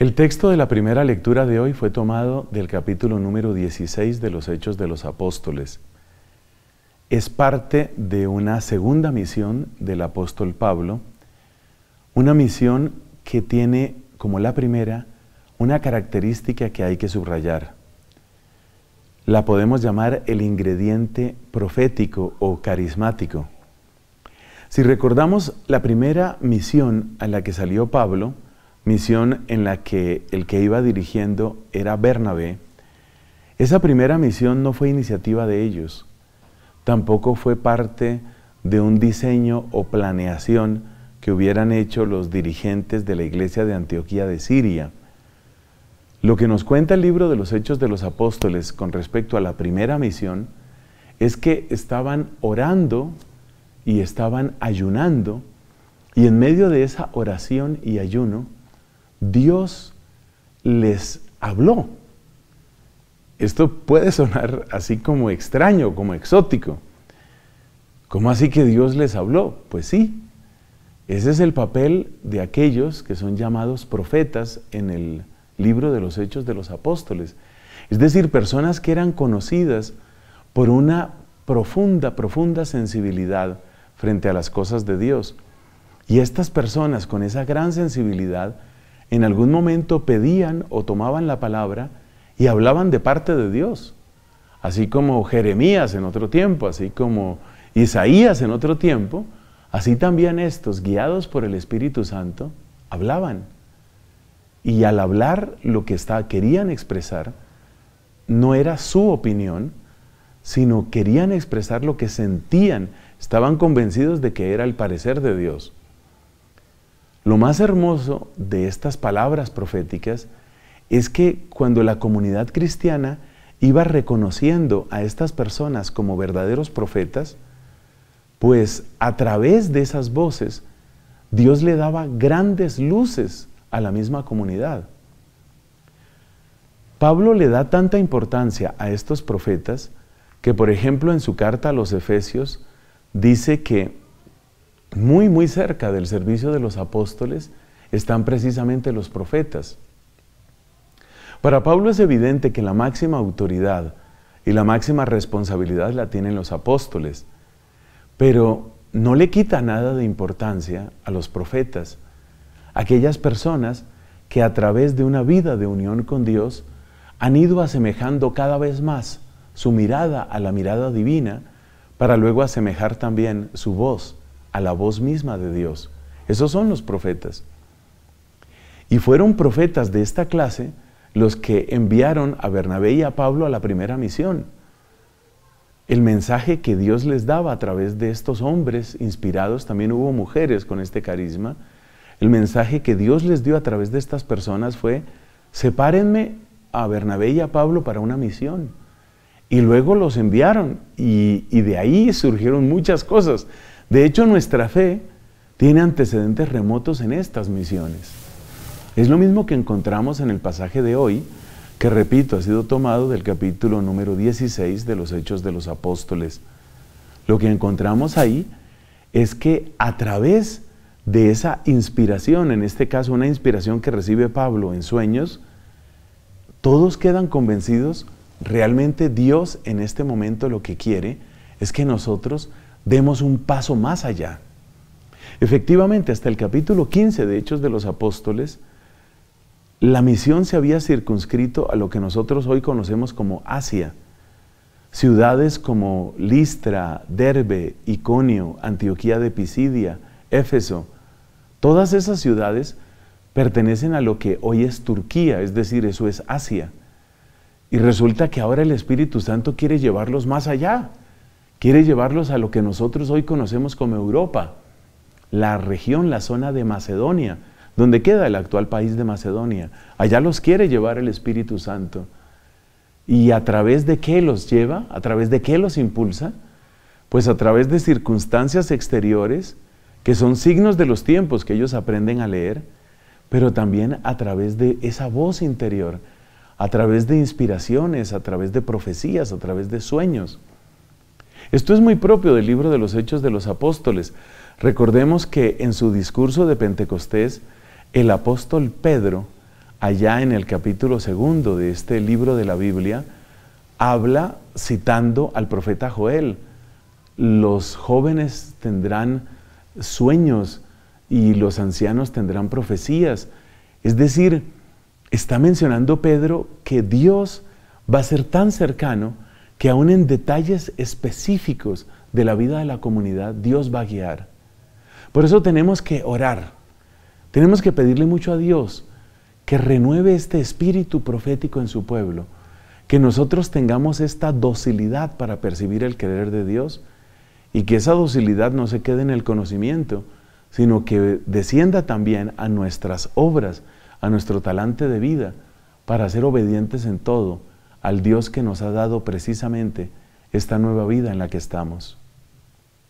El texto de la primera lectura de hoy fue tomado del capítulo número 16 de los Hechos de los Apóstoles. Es parte de una segunda misión del apóstol Pablo, una misión que tiene, como la primera, una característica que hay que subrayar. La podemos llamar el ingrediente profético o carismático. Si recordamos la primera misión a la que salió Pablo, misión en la que el que iba dirigiendo era Bernabé, esa primera misión no fue iniciativa de ellos, tampoco fue parte de un diseño o planeación que hubieran hecho los dirigentes de la iglesia de Antioquía de Siria. Lo que nos cuenta el libro de los Hechos de los Apóstoles con respecto a la primera misión es que estaban orando y estaban ayunando y en medio de esa oración y ayuno, Dios les habló. Esto puede sonar así como extraño, como exótico. ¿Cómo así que Dios les habló? Pues sí, ese es el papel de aquellos que son llamados profetas en el libro de los Hechos de los Apóstoles. Es decir, personas que eran conocidas por una profunda, profunda sensibilidad frente a las cosas de Dios. Y estas personas con esa gran sensibilidad en algún momento pedían o tomaban la palabra y hablaban de parte de Dios, así como Jeremías en otro tiempo, así como Isaías en otro tiempo, así también estos, guiados por el Espíritu Santo, hablaban. Y al hablar lo que querían expresar, no era su opinión, sino querían expresar lo que sentían, estaban convencidos de que era el parecer de Dios. Lo más hermoso de estas palabras proféticas es que cuando la comunidad cristiana iba reconociendo a estas personas como verdaderos profetas, pues a través de esas voces Dios le daba grandes luces a la misma comunidad. Pablo le da tanta importancia a estos profetas que, por ejemplo, en su carta a los Efesios dice que muy, muy cerca del servicio de los apóstoles están precisamente los profetas. Para Pablo es evidente que la máxima autoridad y la máxima responsabilidad la tienen los apóstoles, pero no le quita nada de importancia a los profetas, aquellas personas que a través de una vida de unión con Dios han ido asemejando cada vez más su mirada a la mirada divina para luego asemejar también su voz a la voz misma de Dios. Esos son los profetas. Y fueron profetas de esta clase los que enviaron a Bernabé y a Pablo a la primera misión. El mensaje que Dios les daba a través de estos hombres inspirados, también hubo mujeres con este carisma, el mensaje que Dios les dio a través de estas personas fue, sepárenme a Bernabé y a Pablo para una misión. Y luego los enviaron y, de ahí surgieron muchas cosas. De hecho, nuestra fe tiene antecedentes remotos en estas misiones. Es lo mismo que encontramos en el pasaje de hoy, que repito, ha sido tomado del capítulo número 16 de los Hechos de los Apóstoles. Lo que encontramos ahí es que a través de esa inspiración, en este caso una inspiración que recibe Pablo en sueños, todos quedan convencidos, realmente Dios en este momento lo que quiere es que nosotros demos un paso más allá. Efectivamente, hasta el capítulo 15 de Hechos de los Apóstoles, la misión se había circunscrito a lo que nosotros hoy conocemos como Asia. Ciudades como Listra, Derbe, Iconio, Antioquía de Pisidia, Éfeso, todas esas ciudades pertenecen a lo que hoy es Turquía, es decir, eso es Asia. Y resulta que ahora el Espíritu Santo quiere llevarlos más allá. Quiere llevarlos a lo que nosotros hoy conocemos como Europa, la región, la zona de Macedonia, donde queda el actual país de Macedonia. Allá los quiere llevar el Espíritu Santo. ¿Y a través de qué los lleva? ¿A través de qué los impulsa? Pues a través de circunstancias exteriores que son signos de los tiempos que ellos aprenden a leer, pero también a través de esa voz interior, a través de inspiraciones, a través de profecías, a través de sueños. Esto es muy propio del libro de los Hechos de los Apóstoles. Recordemos que en su discurso de Pentecostés, el apóstol Pedro, allá en el capítulo segundo de este libro de la Biblia, habla citando al profeta Joel. Los jóvenes tendrán sueños y los ancianos tendrán profecías. Es decir, está mencionando Pedro que Dios va a ser tan cercano que aún en detalles específicos de la vida de la comunidad, Dios va a guiar. Por eso tenemos que orar, tenemos que pedirle mucho a Dios que renueve este espíritu profético en su pueblo, que nosotros tengamos esta docilidad para percibir el querer de Dios y que esa docilidad no se quede en el conocimiento, sino que descienda también a nuestras obras, a nuestro talante de vida, para ser obedientes en todo al Dios que nos ha dado precisamente esta nueva vida en la que estamos.